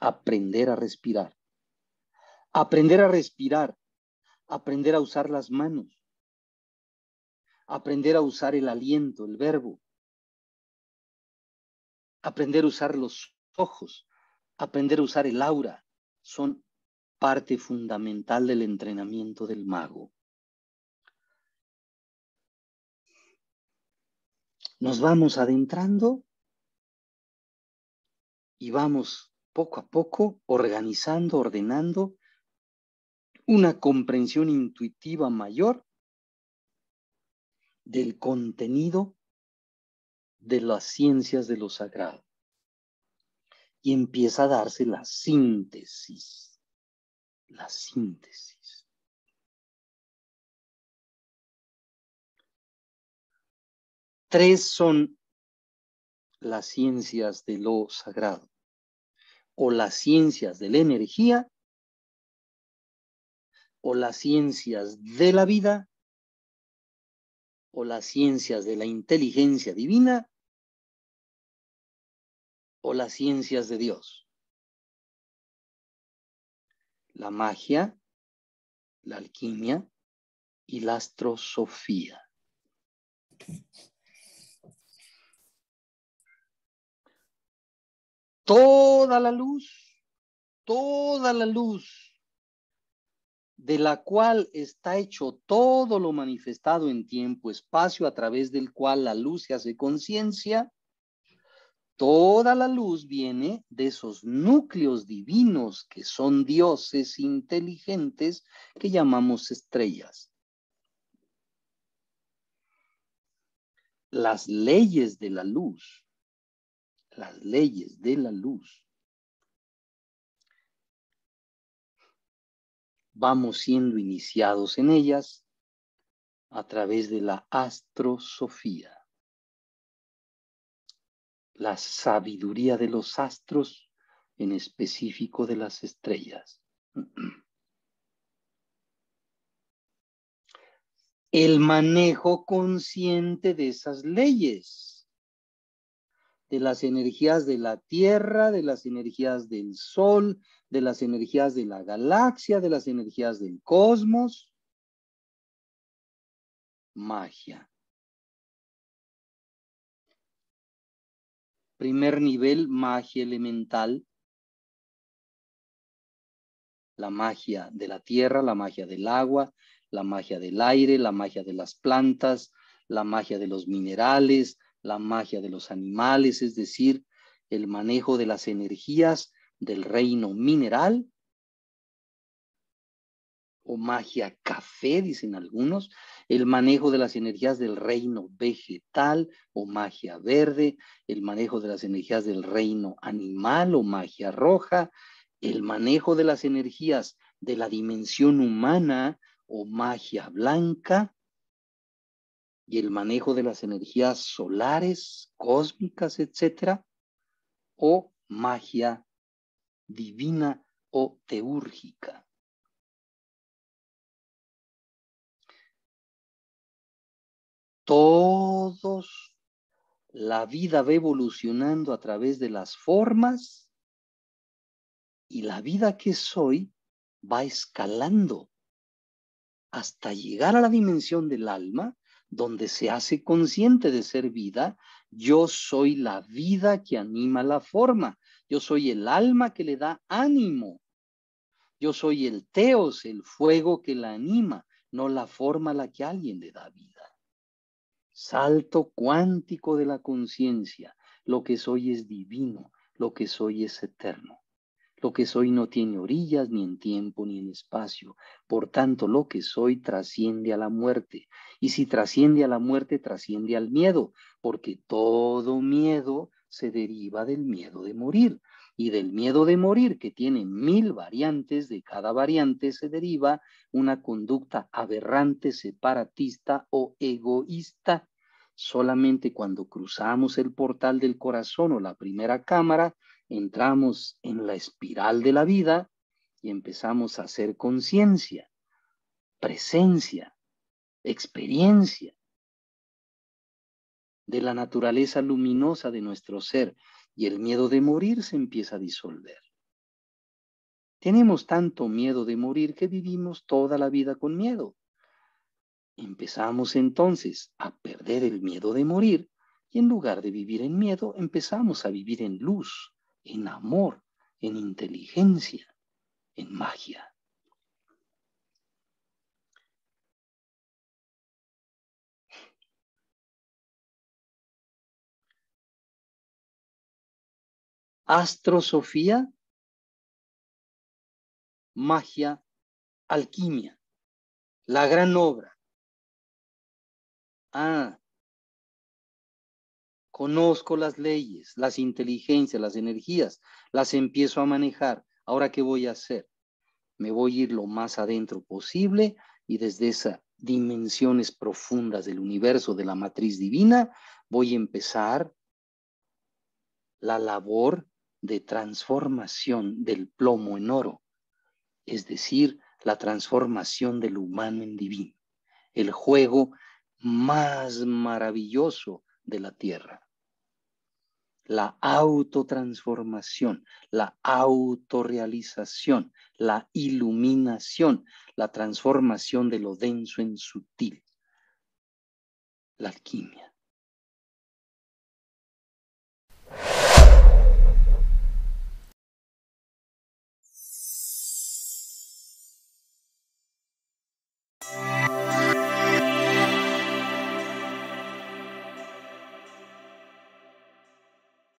aprender a respirar. Aprender a respirar, aprender a usar las manos, aprender a usar el aliento, el verbo, aprender a usar los ojos, aprender a usar el aura, son parte fundamental del entrenamiento del mago. Nos vamos adentrando y vamos poco a poco, organizando, ordenando una comprensión intuitiva mayor del contenido de las ciencias de lo sagrado. Y empieza a darse la síntesis, la síntesis. Tres son las ciencias de lo sagrado o las ciencias de la energía o las ciencias de la vida o las ciencias de la inteligencia divina o las ciencias de Dios. La magia, la alquimia y la astrosofía. toda la luz, toda la luz de la cual está hecho todo lo manifestado en tiempo, espacio, a través del cual la luz se hace conciencia, toda la luz viene de esos núcleos divinos que son dioses inteligentes que llamamos estrellas. Las leyes de la luz las leyes de la luz, vamos siendo iniciados en ellas a través de la astrosofía, la sabiduría de los astros, en específico de las estrellas. El manejo consciente de esas leyes de las energías de la Tierra, de las energías del Sol, de las energías de la galaxia, de las energías del cosmos. Magia. Primer nivel, magia elemental. La magia de la tierra, la magia del agua, la magia del aire, la magia de las plantas, la magia de los minerales, la magia de los animales, es decir, el manejo de las energías del reino mineral, o magia café, dicen algunos, el manejo de las energías del reino vegetal o magia verde, el manejo de las energías del reino animal o magia roja, el manejo de las energías de la dimensión humana o magia blanca, y el manejo de las energías solares, cósmicas, etcétera, o magia divina o teúrgica. Todos, la vida va evolucionando a través de las formas y la vida que soy va escalando hasta llegar a la dimensión del alma donde se hace consciente de ser vida, yo soy la vida que anima la forma, yo soy el alma que le da ánimo, yo soy el teos, el fuego que la anima, no la forma a la que alguien le da vida. Salto cuántico de la conciencia, lo que soy es divino, lo que soy es eterno. Lo que soy no tiene orillas, ni en tiempo, ni en espacio. Por tanto, lo que soy trasciende a la muerte. Y si trasciende a la muerte, trasciende al miedo, porque todo miedo se deriva del miedo de morir. Y del miedo de morir, que tiene mil variantes, de cada variante se deriva una conducta aberrante, separatista o egoísta. Solamente cuando cruzamos el portal del corazón o la primera cámara, entramos en la espiral de la vida y empezamos a hacer conciencia, presencia, experiencia de la naturaleza luminosa de nuestro ser y el miedo de morir se empieza a disolver. Tenemos tanto miedo de morir que vivimos toda la vida con miedo. Empezamos entonces a perder el miedo de morir y en lugar de vivir en miedo empezamos a vivir en luz, en amor, en inteligencia, en magia. Astrosofía, magia, alquimia, la gran obra. Ah, conozco las leyes, las inteligencias, las energías, las empiezo a manejar. Ahora, ¿qué voy a hacer? Me voy a ir lo más adentro posible y desde esas dimensiones profundas del universo, de la matriz divina, voy a empezar la labor de transformación del plomo en oro, es decir, la transformación del humano en divino, el juego más maravilloso de la tierra la autotransformación, la autorrealización, la iluminación, la transformación de lo denso en sutil, la alquimia.